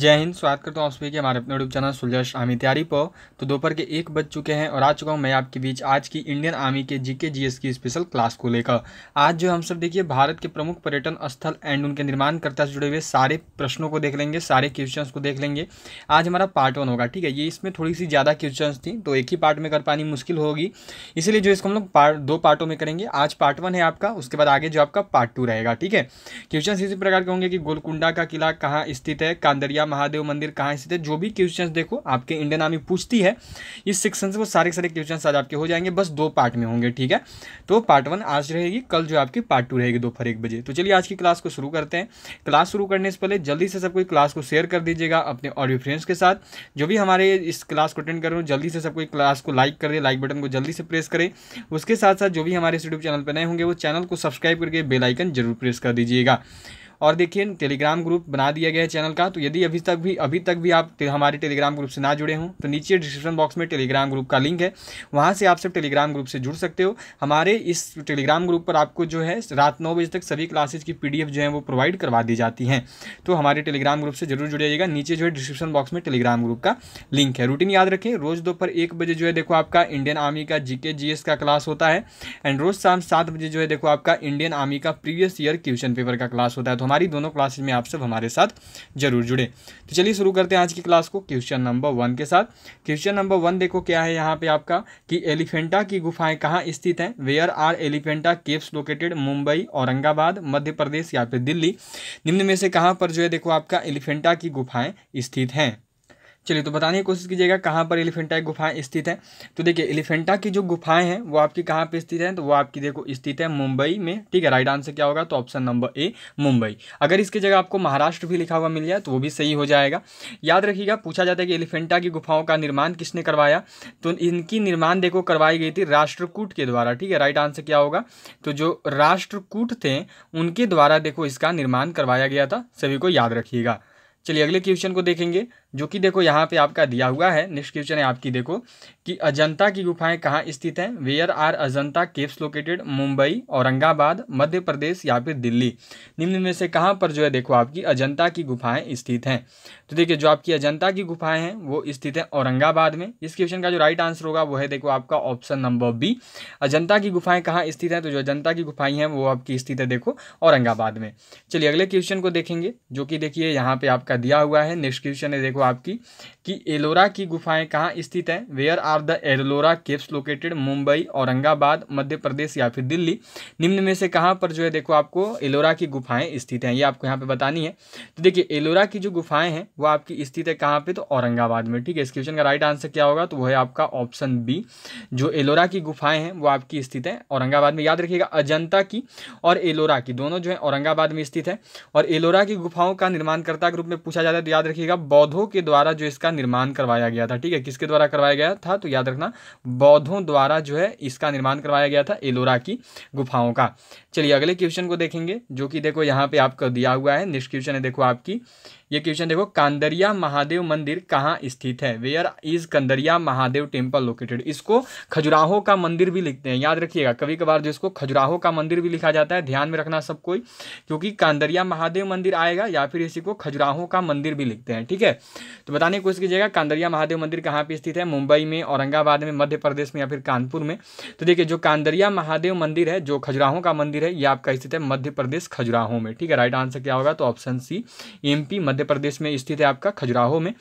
जय हिंद स्वागत करता हूँ आप सभी के हमारे अपने यूट्यूब चैनल सुलझर्ष आर्मी तैयारी पर तो दोपहर के एक बज चुके हैं और आ चुका हूँ मैं आपके बीच आज की इंडियन आर्मी के जीके जीएस की स्पेशल क्लास को लेकर आज जो हम सब देखिए भारत के प्रमुख पर्यटन स्थल एंड उनके निर्माणकर्ता से जुड़े हुए सारे प्रश्नों को देख लेंगे सारे क्वेश्चन को देख लेंगे आज हमारा पार्ट वन होगा ठीक है ये इसमें थोड़ी सी ज़्यादा क्वेश्चन थी तो एक ही पार्ट में कर पानी मुश्किल होगी इसीलिए जो इसको हम लोग पार्ट दो पार्टों में करेंगे आज पार्ट वन है आपका उसके बाद आगे जो आपका पार्ट टू रहेगा ठीक है क्वेश्चन इसी प्रकार के होंगे कि गोलकुंडा का किला कहाँ स्थित है कांदरिया या महादेव मंदिर कहाँ स्थित है जो भी क्वेश्चन देखो आपके इंडियन आर्मी पूछती है इस सेक्शन से वो सारे सारे क्वेश्चन आज आपके हो जाएंगे बस दो पार्ट में होंगे ठीक है तो पार्ट वन आज रहेगी कल जो आपकी पार्ट टू रहेगी दोपहर एक बजे तो चलिए आज की क्लास को शुरू करते हैं क्लास शुरू करने से पहले जल्दी से सबको क्लास को शेयर कर दीजिएगा अपने ऑडियो फ्रेंड्स के साथ जो भी हमारे इस क्लास को अटेंड कर रहे हो जल्दी से सबको क्लास को लाइक दे लाइक बटन को जल्दी से प्रेस करें उसके साथ साथ जो भी हमारे यूट्यूब चैनल पर नए होंगे वो चैनल को सब्सक्राइब करके बेलाइकन जरूर प्रेस कर दीजिएगा और देखिए टेलीग्राम ग्रुप बना दिया गया है चैनल का तो यदि अभी तक भी अभी तक भी आप हमारे टेलीग्राम ग्रुप से ना जुड़े हों तो नीचे डिस्क्रिप्शन बॉक्स में टेलीग्राम ग्रुप का लिंक है वहाँ से आप सब टेलीग्राम ग्रुप से जुड़ सकते हो हमारे इस टेलीग्राम ग्रुप पर आपको जो है रात नौ बजे तक सभी क्लासेज की पी जो है वो प्रोवाइड करवा दी जाती हैं तो हमारे टेलीग्राम ग्रुप से जरूर जुड़े जाइएगा नीचे जो है डिस्क्रिप्शन बॉक्स में टेलीग्राम ग्रुप का लिंक है रूटीन याद रखें रोज़ दोपहर एक बजे जो है देखो आपका इंडियन आर्मी का जीके जीएस का क्लास होता है एंड रोज़ शाम सात बजे जो है देखो आपका इंडियन आर्मी का प्रीवियस ईयर क्वेश्चन पेपर का क्लास होता है तो हमारी दोनों क्लासेज में आप सब हमारे साथ जरूर जुड़े तो चलिए शुरू करते हैं आज की क्लास को क्वेश्चन नंबर वन के साथ क्वेश्चन नंबर वन देखो क्या है यहाँ पे आपका कि एलिफेंटा की गुफाएं कहाँ स्थित हैं where are Elephanta caves located Mumbai Aurangabad Madhya Pradesh या फिर दिल्ली निम्न में से कहाँ पर जो है देखो आपका एलिफेंटा की गुफाएं स्थित हैं चलिए तो बताने की कोशिश कीजिएगा कहाँ पर एलिफेंटा की गुफाएं स्थित हैं तो देखिए एलिफेंटा की जो गुफाएं हैं वो आपकी कहाँ पे स्थित हैं तो वो आपकी देखो स्थित है मुंबई में ठीक है राइट आंसर क्या होगा तो ऑप्शन नंबर ए मुंबई अगर इसकी जगह आपको महाराष्ट्र भी लिखा हुआ मिल जाए तो वो भी सही हो जाएगा याद रखिएगा पूछा जाता है कि एलिफेंटा की गुफाओं का निर्माण किसने करवाया तो इनकी निर्माण देखो करवाई गई थी राष्ट्रकूट के द्वारा ठीक है राइट आंसर क्या होगा तो जो राष्ट्रकूट थे उनके द्वारा देखो इसका निर्माण करवाया गया था सभी को याद रखिएगा चलिए अगले क्वेश्चन को देखेंगे जो कि देखो यहाँ पे आपका दिया हुआ है नेक्स्ट क्वेश्चन है आपकी देखो कि अजंता की गुफाएं कहाँ स्थित हैं where are Ajanta caves located Mumbai Aurangabad Madhya Pradesh या फिर दिल्ली निम्न में से कहाँ पर जो है देखो आपकी अजंता की गुफाएं स्थित हैं तो देखिए जो आपकी अजंता की गुफाएं हैं वो स्थित हैं औरंगाबाद में इस क्वेश्चन का जो राइट आंसर होगा वो है देखो आपका ऑप्शन नंबर बी अजंता की गुफाएं कहाँ स्थित हैं तो जो अजंता की गुफाएं हैं वो आपकी स्थित है देखो औरंगाबाद में चलिए अगले क्वेश्चन को देखेंगे जो कि देखिए यहाँ पर आपका आपका दिया हुआ है नेक्स्ट क्वेश्चन है देखो आपकी कि एलोरा की गुफाएं कहाँ स्थित हैं where are the Ellora caves located Mumbai Aurangabad Madhya Pradesh या फिर दिल्ली निम्न में से कहाँ पर जो है देखो आपको एलोरा की गुफाएं स्थित हैं ये आपको यहाँ पे बतानी है तो देखिए एलोरा की जो गुफाएं हैं वो आपकी स्थित है कहाँ पर तो औरंगाबाद में ठीक है इस क्वेश्चन का राइट आंसर क्या होगा तो वो है आपका ऑप्शन बी जो एलोरा की गुफाएं हैं वो आपकी स्थित है औरंगाबाद में याद रखिएगा अजंता की और एलोरा की दोनों जो है औरंगाबाद में स्थित है और एलोरा की गुफाओं का निर्माणकर्ता के रूप में पूछा जाता है तो याद रखिएगा बौद्धों के द्वारा जो इसका निर्माण करवाया गया था ठीक है किसके द्वारा करवाया गया था तो याद रखना बौद्धों द्वारा जो है इसका निर्माण करवाया गया था एलोरा की गुफाओं का चलिए अगले क्वेश्चन को देखेंगे जो कि देखो यहाँ पे आपका दिया हुआ है नेक्स्ट क्वेश्चन है देखो आपकी ये क्वेश्चन देखो कांदरिया महादेव मंदिर कहाँ स्थित है where is Kandariya Mahadev temple located इसको खजुराहो का मंदिर भी लिखते हैं याद रखिएगा कभी कभार जो इसको खजुराहो का मंदिर भी लिखा जाता है ध्यान में रखना सब कोई क्योंकि कांदरिया महादेव मंदिर आएगा या फिर इसी को खजुराहो का मंदिर भी लिखते हैं ठीक है तो बताने की कोशिश कीजिएगा कांदरिया महादेव मंदिर कहाँ पर स्थित है मुंबई में औरंगाबाद में मध्य प्रदेश में या फिर कानपुर में तो देखिए जो कांदरिया महादेव मंदिर है जो खजुराहो का मंदिर है ये आपका स्थित है मध्य प्रदेश खजुराहो में ठीक है राइट आंसर क्या होगा तो ऑप्शन सी एम मध्य मध्य प्रदेश में स्थित है आपका खजुराहो में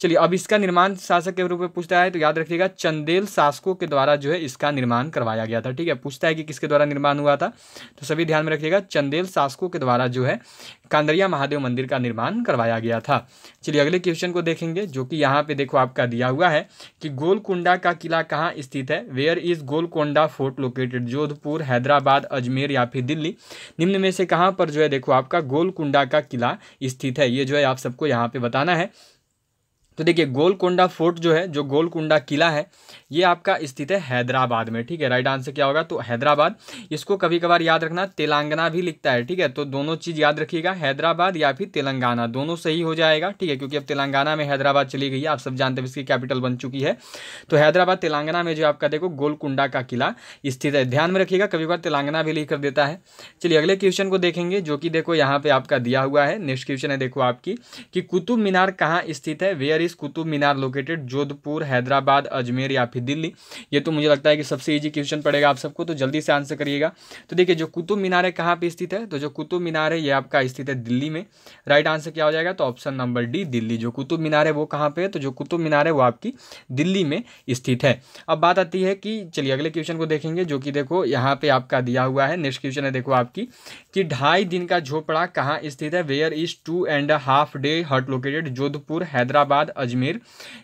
चलिए अब इसका निर्माण शासक के रूप में पूछता है तो याद रखिएगा चंदेल शासकों के द्वारा जो है इसका निर्माण करवाया गया था ठीक है पूछता है कि किसके द्वारा निर्माण हुआ था तो सभी ध्यान में रखिएगा चंदेल शासकों के द्वारा जो है कांदरिया महादेव मंदिर का निर्माण करवाया गया था चलिए अगले क्वेश्चन को देखेंगे जो कि यहाँ पे देखो आपका दिया हुआ है कि गोलकुंडा का किला कहाँ स्थित है where is Golconda fort located Jodhpur Hyderabad Ajmer या फिर दिल्ली निम्न में से कहाँ पर जो है देखो आपका गोलकुंडा का किला स्थित है ये जो है आप सबको यहाँ पे बताना है तो देखिए गोलकुंडा फोर्ट जो है जो गोलकुंडा किला है ये आपका स्थित है हैदराबाद में ठीक है राइट आंसर क्या होगा तो हैदराबाद इसको कभी कभार याद रखना तेलंगाना भी लिखता है ठीक है तो दोनों चीज़ याद रखिएगा हैदराबाद या फिर तेलंगाना दोनों सही हो जाएगा ठीक है क्योंकि अब तेलंगाना में हैदराबाद चली गई है आप सब जानते हैं इसकी कैपिटल बन चुकी है तो हैदराबाद तेलंगाना में जो आपका देखो गोलकुंडा का किला स्थित है ध्यान में रखिएगा कभी कभार तेलंगाना भी लिख कर देता है चलिए अगले क्वेश्चन को देखेंगे जो कि देखो यहाँ पे आपका दिया हुआ है नेक्स्ट क्वेश्चन है देखो आपकी कि कुतुब मीनार कहाँ स्थित है where is Qutub Minar located Jodhpur Hyderabad Ajmer या फिर दिल्ली ये तो मुझे लगता है कि सबसे ईजी क्वेश्चन पड़ेगा आप सबको तो जल्दी से आंसर करिएगा तो देखिए जो कुतुब मीनार है कहाँ पर स्थित है तो जो कुतुब मीनार है ये आपका स्थित है दिल्ली में राइट आंसर क्या हो जाएगा तो ऑप्शन नंबर डी दिल्ली जो कुतुब मीनार है वो कहाँ पर है तो जो कुतुब मीनार है वो आपकी दिल्ली में स्थित है अब बात आती है कि चलिए अगले क्वेश्चन को देखेंगे जो कि देखो यहाँ पर आपका दिया हुआ है नेक्स्ट क्वेश्चन है देखो आपकी कि ढाई दिन का झोपड़ा कहाँ स्थित है where is two and half day hut located Jodhpur Hyderabad Ajmer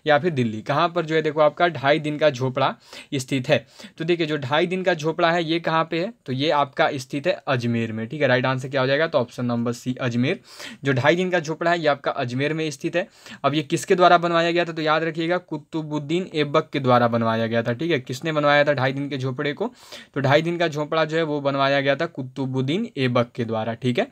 या फिर दिल्ली कहाँ पर जो है देखो आपका ढाई दिन का झोपड़ा स्थित है तो देखिए जो ढाई दिन का झोपड़ा है ये कहाँ पे है तो ये आपका स्थित है अजमेर में ठीक है राइट आंसर क्या हो जाएगा तो ऑप्शन नंबर सी अजमेर जो ढाई दिन का झोपड़ा है ये आपका अजमेर में स्थित है अब ये किसके द्वारा बनवाया गया था तो याद रखिएगा कुतुबुद्दीन एबक के द्वारा बनवाया गया था ठीक है किसने बनवाया था ढाई दिन के झोपड़े को तो ढाई दिन का झोपड़ा जो है वो बनवाया गया था कुतुबुद्दीन एबक के द्वारा ठीक है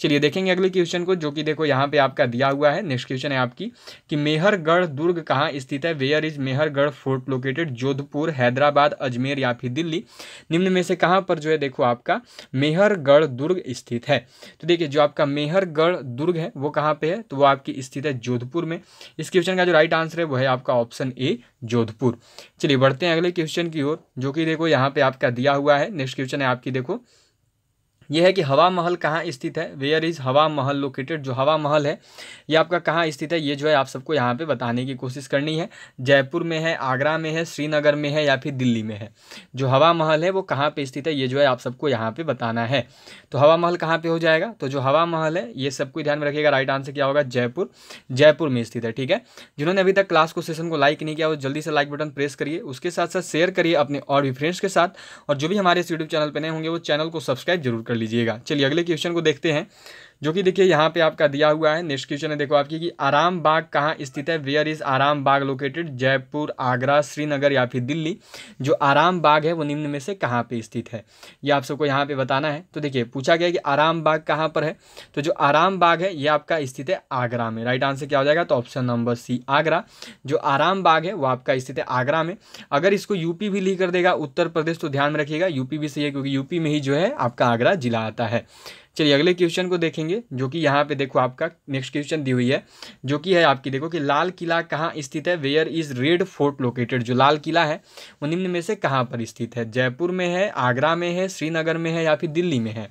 चलिए देखेंगे अगले क्वेश्चन को जो कि देखो यहाँ पे आपका दिया हुआ है नेक्स्ट क्वेश्चन है आपकी कि मेह मेहरगढ़ दुर्ग कहाँ स्थित है where is Mehrangarh fort located Jodhpur Hyderabad Ajmer या फिर दिल्ली निम्न में से कहाँ पर जो है देखो आपका मेहरगढ़ दुर्ग स्थित है तो देखिए जो आपका मेहरगढ़ दुर्ग है वो कहाँ पे है तो वो आपकी स्थित है जोधपुर में इस क्वेश्चन का जो राइट आंसर है वो है आपका ऑप्शन ए जोधपुर चलिए बढ़ते हैं अगले क्वेश्चन की ओर जो कि देखो यहाँ पे आपका दिया हुआ है नेक्स्ट क्वेश्चन है आपकी देखो ये है कि हवा महल कहाँ स्थित है वेयर इज़ हवा महल लोकेटेड जो हवा महल है ये आपका कहाँ स्थित है ये जो है आप सबको यहाँ पे बताने की कोशिश करनी है जयपुर में है आगरा में है श्रीनगर में है या फिर दिल्ली में है जो हवा महल है वो कहाँ पर स्थित है ये जो है आप सबको यहाँ पर बताना है तो हवा महल कहाँ पर हो जाएगा तो जो हवा महल है ये सबको ध्यान में रखिएगा राइट आंसर क्या होगा जयपुर जयपुर में स्थित है ठीक है जिन्होंने अभी तक क्लास को सेशन को लाइक नहीं किया वो जल्दी से लाइक बटन प्रेस करिए उसके साथ साथ शेयर करिए अपने और भी फ्रेंड्स के साथ और जो भी हमारे इस यूट्यूब चैनल पर नए होंगे वो चैनल को सब्सक्राइब जरूर कर लीजिएगा चलिए अगले क्वेश्चन को देखते हैं जो कि देखिए यहाँ पे आपका दिया हुआ है नेक्स्ट क्वेश्चन है देखो आपकी कि आराम बाग कहाँ स्थित है where is Aram Bagh located Jaipur Agra Srinagar या फिर दिल्ली जो आराम बाग है वो निम्न में से कहाँ पे स्थित है ये आप सबको यहाँ पे बताना है तो देखिए पूछा गया कि आराम बाग कहाँ पर है तो जो आराम बाग है ये आपका स्थित है आगरा में राइट आंसर क्या हो जाएगा तो ऑप्शन नंबर सी आगरा जो आराम बाग है वो आपका स्थित है आगरा में अगर इसको यूपी भी लिख कर देगा उत्तर प्रदेश तो ध्यान में रखिएगा यूपी भी सही है क्योंकि यूपी में ही जो है आपका आगरा जिला आता है चलिए अगले क्वेश्चन को देखेंगे जो कि यहाँ पे देखो आपका नेक्स्ट क्वेश्चन दी हुई है जो कि है आपकी देखो कि लाल किला कहाँ स्थित है where is red fort located जो लाल किला है वो निम्न में से कहाँ पर स्थित है जयपुर में है आगरा में है श्रीनगर में है या फिर दिल्ली में है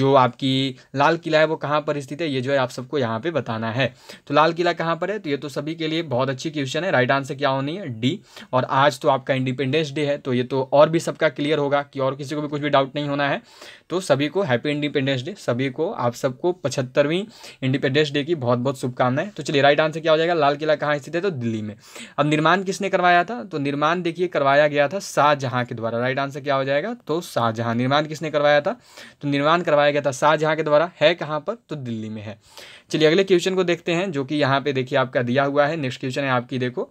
जो आपकी लाल किला है वो कहाँ पर स्थित है ये जो है आप सबको यहाँ पर बताना है तो लाल किला कहाँ पर है तो ये तो सभी के लिए बहुत अच्छी क्वेश्चन है राइट आंसर क्या होनी है डी और आज तो आपका इंडिपेंडेंस डे है तो ये तो और भी सबका क्लियर होगा कि और किसी को भी कुछ भी डाउट नहीं होना है तो सभी को हैप्पी इंडिपेंडेंस डे से सभी को आप सबको पचहत्तरवीं इंडिपेंडेंस डे की बहुत बहुत शुभकामनाएं तो चलिए राइट आंसर क्या हो जाएगा लाल किला कहाँ स्थित है तो दिल्ली में अब निर्माण किसने करवाया था तो निर्माण देखिए करवाया गया था शाहजहाँ के द्वारा राइट आंसर क्या हो जाएगा तो शाहजहाँ निर्माण किसने करवाया था तो निर्माण करवाया गया था शाहजहाँ के द्वारा है कहाँ पर तो दिल्ली में है चलिए अगले क्वेश्चन को देखते हैं जो कि यहाँ पे देखिए आपका दिया हुआ है नेक्स्ट क्वेश्चन है आपकी देखो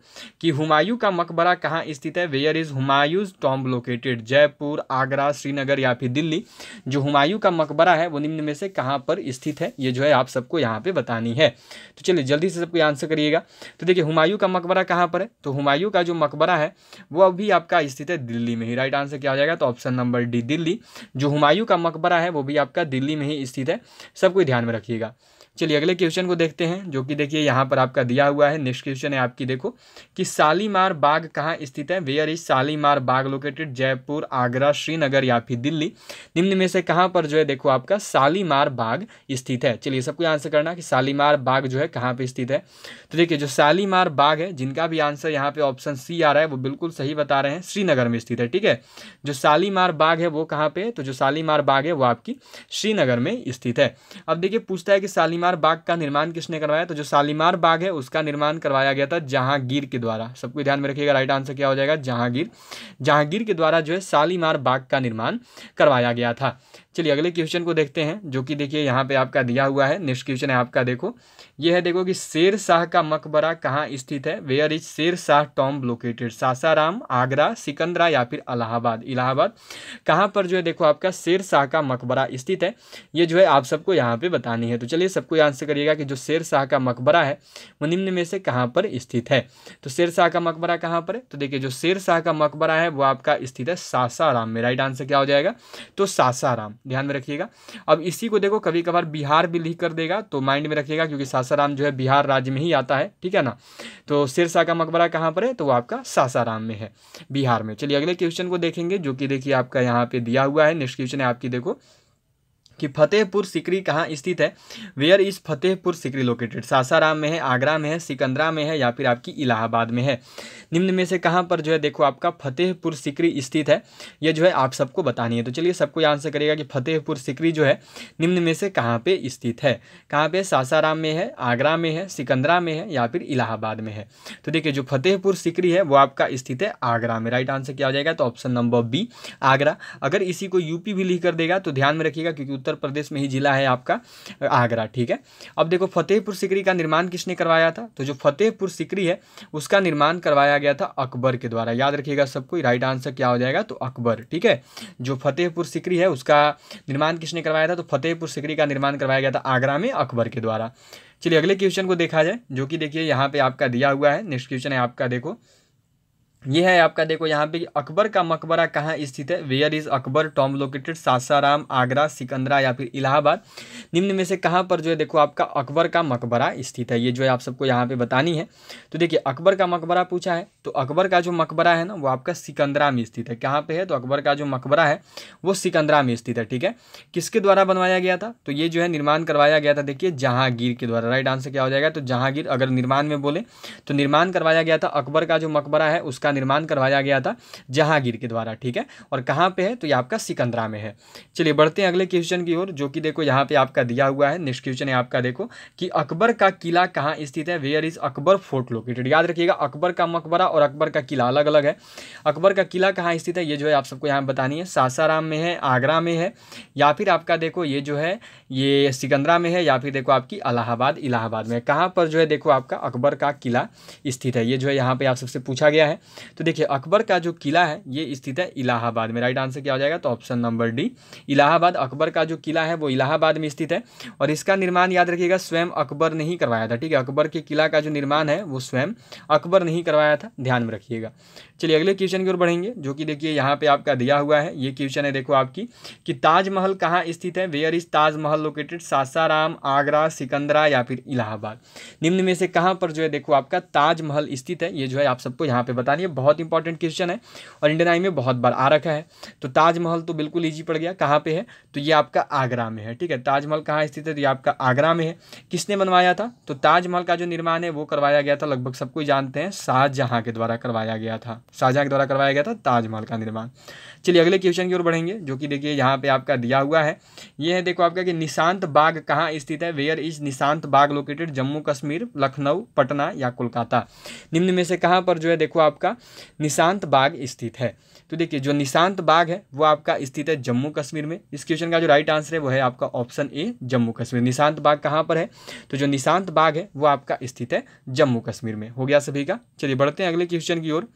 कि हुमायूं का मकबरा कहाँ स्थित है where is Humayun tomb located Jaipur Agra Srinagar या फिर दिल्ली जो हुमायूं का मकबरा है वो निम्न में से कहाँ पर स्थित है ये जो है आप सबको यहाँ पे बतानी है तो चलिए जल्दी से सबको आंसर करिएगा तो देखिए हुमायूं का मकबरा कहाँ पर है तो हुमायूं का जो मकबरा है वो अभी आपका स्थित है दिल्ली में ही राइट आंसर क्या हो जाएगा तो ऑप्शन नंबर डी दिल्ली जो हुमायूं का मकबरा है वो भी आपका दिल्ली में ही स्थित है सबको ध्यान में रखिएगा चलिए अगले क्वेश्चन को देखते हैं जो कि देखिए यहाँ पर आपका दिया हुआ है नेक्स्ट क्वेश्चन है आपकी देखो कि शालीमार बाग कहाँ स्थित है where is Shalimar Bagh located Jaipur Agra Srinagar या फिर दिल्ली निम्न में से कहाँ पर जो है देखो आपका शालीमार बाग स्थित है चलिए सबको आंसर करना कि शालीमार बाग जो है कहाँ पे स्थित है तो देखिए जो शालीमार बाग है जिनका भी आंसर यहाँ पे ऑप्शन सी आ रहा है वो बिल्कुल सही बता रहे हैं श्रीनगर में स्थित है ठीक है जो शालीमार बाग है वो कहाँ पे तो जो शालीमार बाग है वो आपकी श्रीनगर में स्थित है अब देखिए पूछता है कि शालीमार बाग का निर्माण किसने करवाया तो जो शालीमार बाग है उसका निर्माण करवाया गया था जहांगीर के द्वारा सबको ध्यान में रखिएगा राइट आंसर क्या हो जाएगा जहांगीर जहांगीर के द्वारा जो है शालीमार बाग का निर्माण करवाया गया था चलिए अगले क्वेश्चन को देखते हैं जो कि देखिए यहाँ पे आपका दिया हुआ है नेक्स्ट क्वेश्चन है आपका देखो ये है देखो कि शेर शाह का मकबरा कहाँ स्थित है where is Sher Shah tomb located Sasaram Agra Sikandra या फिर अलाहाबाद इलाहाबाद कहाँ पर जो है देखो आपका शेर शाह का मकबरा स्थित है ये जो है आप सबको यहाँ पर बतानी है तो चलिए सबको आंसर करिएगा कि जो शेर शाह का मकबरा है वो निम्न में से कहाँ पर स्थित है तो शेर शाह का मकबरा कहाँ पर है तो देखिए जो शेर शाह का मकबरा है वो आपका स्थित है सासाराम में राइट आंसर क्या हो जाएगा तो सासाराम ध्यान में रखिएगा अब इसी को देखो कभी कभार बिहार भी लिख कर देगा तो माइंड में रखिएगा क्योंकि सासाराम जो है बिहार राज्य में ही आता है ठीक है ना तो सिरसा का मकबरा कहाँ पर है तो वो आपका सासाराम में है बिहार में चलिए अगले क्वेश्चन को देखेंगे जो कि देखिए आपका यहाँ पे दिया हुआ है नेक्स्ट क्वेश्चन है आपकी देखो कि फतेहपुर सिकरी कहाँ स्थित है where is Fatehpur Sikri located Sasaram में है आगरा में है सिकंदरा में है या फिर आपकी इलाहाबाद में है निम्न में से कहाँ पर जो है देखो आपका फतेहपुर सिकरी स्थित है यह जो है आप सबको बतानी है तो चलिए सबको आंसर करेगा कि फतेहपुर सिकरी जो है निम्न में से कहाँ पर स्थित है कहाँ पर सासाराम में है आगरा में है सिकंदरा में है या फिर इलाहाबाद में है तो देखिए जो फतेहपुर सिकरी है वो आपका स्थित है आगरा में राइट आंसर क्या हो जाएगा तो ऑप्शन नंबर बी आगरा अगर इसी को यूपी भी लिख कर देगा तो ध्यान में रखिएगा क्योंकि उत्तर उत्तर प्रदेश में ही जिला है आपका आगरा ठीक है अब देखो फतेहपुर सिकरी का निर्माण किसने करवाया था तो जो फतेहपुर सिकरी है उसका निर्माण करवाया गया था अकबर के द्वारा याद रखिएगा सबको राइट आंसर क्या हो जाएगा तो अकबर ठीक है जो फतेहपुर सिकरी है उसका निर्माण किसने करवाया था तो फतेहपुर सिकरी का निर्माण करवाया गया था आगरा में अकबर के द्वारा चलिए अगले क्वेश्चन को देखा जाए जो कि देखिए यहाँ पे आपका दिया हुआ है नेक्स्ट क्वेश्चन है आपका देखो ये है आपका देखो यहाँ पे अकबर का मकबरा कहाँ स्थित है where is Akbar tomb located Sasaram Agra Sikandra या फिर इलाहाबाद निम्न में से कहाँ पर जो है देखो आपका अकबर का मकबरा स्थित है ये जो है आप सबको यहाँ पे बतानी है तो देखिए अकबर का मकबरा पूछा है तो अकबर का जो मकबरा है ना वो आपका सिकंदरा में स्थित है कहाँ पर है तो अकबर का जो मकबरा है वो सिकंदरा में स्थित है ठीक है किसके द्वारा बनवाया गया था तो ये जो है निर्माण करवाया गया था देखिए जहाँगीर के द्वारा राइट आंसर क्या हो जाएगा तो जहाँगीर अगर निर्माण में बोले तो निर्माण करवाया गया था अकबर का जो मकबरा है उसका का निर्माण करवाया गया था जहांगीर के द्वारा ठीक है और कहाँ पे है तो ये आपका सिकंदरा में है चलिए बढ़ते हैं अगले क्वेश्चन की ओर जो कि देखो यहाँ पे आपका दिया हुआ है नेक्स्ट क्वेश्चन है आपका देखो कि अकबर का किला कहाँ स्थित है where is Akbar fort located याद रखिएगा अकबर का मकबरा और अकबर का किला अलग अलग है अकबर का किला कहाँ स्थित है ये जो है आप सबको यहाँ बतानी है सासाराम में है आगरा में है या फिर आपका देखो ये जो है ये सिकंदरा में है या फिर देखो आपकी अलाहाबाद इलाहाबाद में कहाँ पर जो है देखो आपका अकबर का किला स्थित है ये जो है यहाँ पे आप सबसे पूछा गया है तो देखिए अकबर का जो किला है ये स्थित है इलाहाबाद में राइट आंसर क्या हो जाएगा तो option number D Allahabad Akbar का जो किला है वो इलाहाबाद में स्थित है और इसका निर्माण याद रखिएगा स्वयं अकबर ने ही करवाया था ठीक है अकबर के किला का जो निर्माण है वो स्वयं अकबर ने ही करवाया था ध्यान में रखिएगा चलिए अगले क्वेश्चन की ओर बढ़ेंगे जो कि देखिए यहाँ पे आपका दिया हुआ है ये क्वेश्चन है देखो आपकी कि ताजमहल कहाँ स्थित है where is Taj Mahal located Sasaram Agra Sikandra या फिर इलाहाबाद निम्न में से कहाँ पर जो है देखो आपका ताजमहल स्थित है ये जो है आप सबको यहाँ पे बतानी बहुत इंपॉर्टेंट क्वेश्चन है और इंडियन आई में बहुत बार आ रखा है तो ताजमहल तो बिल्कुल ईजी पड़ गया कहाँ पे है तो ये आपका आगरा में है ठीक है ताजमहल कहाँ स्थित है तो ये आपका आगरा में है किसने बनवाया था तो ताजमहल का जो निर्माण है वो करवाया गया था लगभग सबको जानते हैं शाहजहाँ के द्वारा करवाया गया था शाहजहाँ के द्वारा करवाया गया था ताजमहल का निर्माण चलिए अगले क्वेश्चन की ओर बढ़ेंगे जो कि देखिए यहाँ पे आपका दिया हुआ है ये है देखो आपका कि निशांत बाग कहाँ स्थित है where is Nishat Bagh located Jammu Kashmir Lucknow Patna या कोलकाता निम्न में से कहाँ पर जो है देखो आपका निशांत बाग स्थित है तो देखिए जो निशांत बाग है वो आपका स्थित है जम्मू कश्मीर में इस क्वेश्चन का जो राइट आंसर है वो है आपका ऑप्शन ए जम्मू कश्मीर निशांत बाग कहाँ पर है तो जो निशांत बाग है वो आपका स्थित है जम्मू कश्मीर में हो गया सभी का चलिए बढ़ते हैं अगले क्वेश्चन की ओर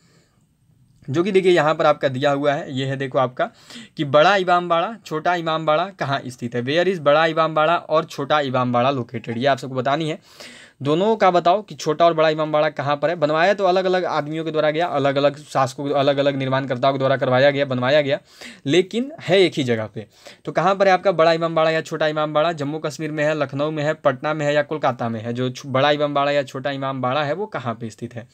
जो कि देखिए यहाँ पर आपका दिया हुआ है ये है देखो आपका कि बड़ा इमामबाड़ा छोटा इमामबाड़ा कहाँ स्थित है वेयर इज़ बड़ा इमामबाड़ा और छोटा इमामबाड़ा लोकेटेड ये आप सबको बतानी है दोनों का बताओ कि छोटा और बड़ा इमाम बाड़ा कहाँ पर है बनवाया तो अलग अलग आदमियों के द्वारा गया अलग अलग शासकों अलग अलग निर्माणकर्ताओं के द्वारा करवाया गया बनवाया गया लेकिन है एक ही जगह पर तो कहाँ पर है आपका बड़ा इमाम बाड़ा या छोटा इमाम बाड़ा जम्मू कश्मीर में है लखनऊ में है पटना में है या कोलकाता में है जो बड़ा इमाम बाड़ा या छोटा इमाम बाड़ा है वो कहाँ पर स्थित है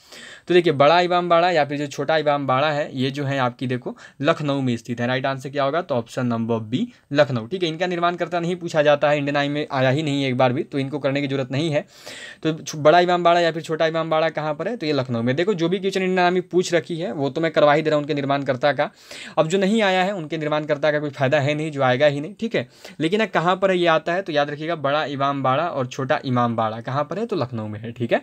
तो देखिए बड़ा इमाम बाड़ा या फिर जो छोटा इमाम बाड़ा है ये जो है आपकी देखो लखनऊ में स्थित है राइट आंसर क्या होगा तो ऑप्शन नंबर बी लखनऊ ठीक है इनका निर्माणकर्ता नहीं पूछा जाता है इंडियन आई में आया ही नहीं एक बार भी तो इनको करने की जरूरत नहीं है तो बड़ा इमाम बाड़ा या फिर छोटा इमाम बाड़ा कहाँ पर है तो ये लखनऊ में देखो जो भी क्वेश्चन इन नामी पूछ रखी है वो तो मैं करवा ही दे रहा हूँ उनके निर्माणकर्ता का अब जो नहीं आया है उनके निर्माणकर्ता का कोई फायदा है नहीं जो आएगा ही नहीं ठीक है लेकिन कहाँ पर है ये आता है तो याद रखिएगा बड़ा इमाम बाड़ा और छोटा इमाम बाड़ा कहाँ पर है तो लखनऊ में है ठीक है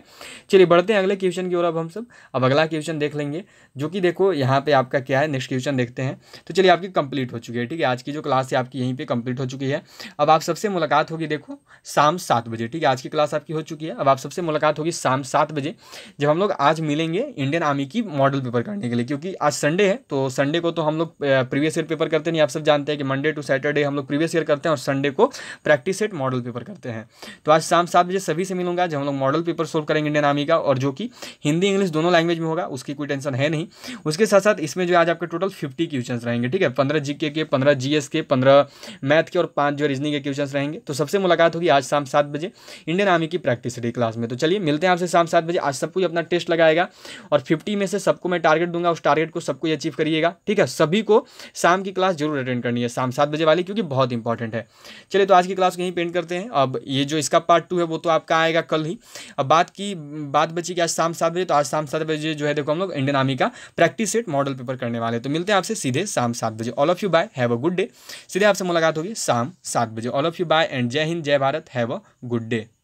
चलिए बढ़ते हैं अगले क्वेश्चन की ओर अब हम सब अब अगला क्वेश्चन देख लेंगे जो कि देखो यहाँ पे आपका क्या है नेक्स्ट क्वेश्चन देखते हैं तो चलिए आपकी कंप्लीट हो चुकी है ठीक है आज की जो क्लास है आपकी यहीं पर कंप्लीट हो चुकी है अब आप सबसे मुलाकात होगी देखो शाम सात बजे ठीक है आज की क्लास आपकी हो चुकी है अब आप सबसे मुलाकात होगी शाम सात बजे जब हम लोग आज मिलेंगे इंडियन आर्मी की मॉडल पेपर करने के लिए क्योंकि आज संडे है तो संडे को तो हम लोग प्रीवियस ईयर पेपर करते नहीं आप सब जानते हैं कि मंडे टू सैटरडे हम लोग प्रीवियस ईयर करते हैं और संडे को प्रैक्टिस सेट मॉडल पेपर करते हैं तो आज शाम सात बजे सभी से मिलूंगा जब हम लोग मॉडल पेपर सोल्व करेंगे इंडियन आर्मी का और जो कि हिंदी इंग्लिश दोनों लैंग्वेज में होगा उसकी कोई टेंशन है नहीं उसके साथ साथ इसमें जो आज आपके टोटल फिफ्टी क्वेश्चन रहेंगे ठीक है पंद्रह जी के पंद्रह जी के पंद्रह मैथ के और पांच जो रीजनिंग के क्वेश्चन रहेंगे तो सबसे मुलाकात होगी आज शाम सात बजे इंडियन आर्मी की प्रैक्टिस सेट क्लास में तो चलिए मिलते हैं आपसे शाम सात बजे आज सबको अपना टेस्ट लगाएगा और फिफ्टी में से सबको मैं टारगेट दूंगा उस टारगेट को सबको अचीव करिएगा ठीक है सभी को शाम की क्लास जरूर अटेंड करनी है शाम सात बजे वाली क्योंकि बहुत इंपॉर्टेंट है चलिए तो आज की क्लास को यहीं पेंट करते हैं अब ये जो इसका पार्ट टू है वो तो आपका आएगा कल ही अब बात की बात बची कि आज शाम सात बजे तो आज शाम सात बजे जो है देखो हम लोग इंडियन आर्मी का प्रैक्टिस सेट मॉडल पेपर करने वाले तो मिलते हैं आपसे सीधे शाम सात बजे all of you bye have a good day सीधे आपसे मुलाकात होगी शाम सात बजे all of you bye and जय हिंद जय Bharat have a good day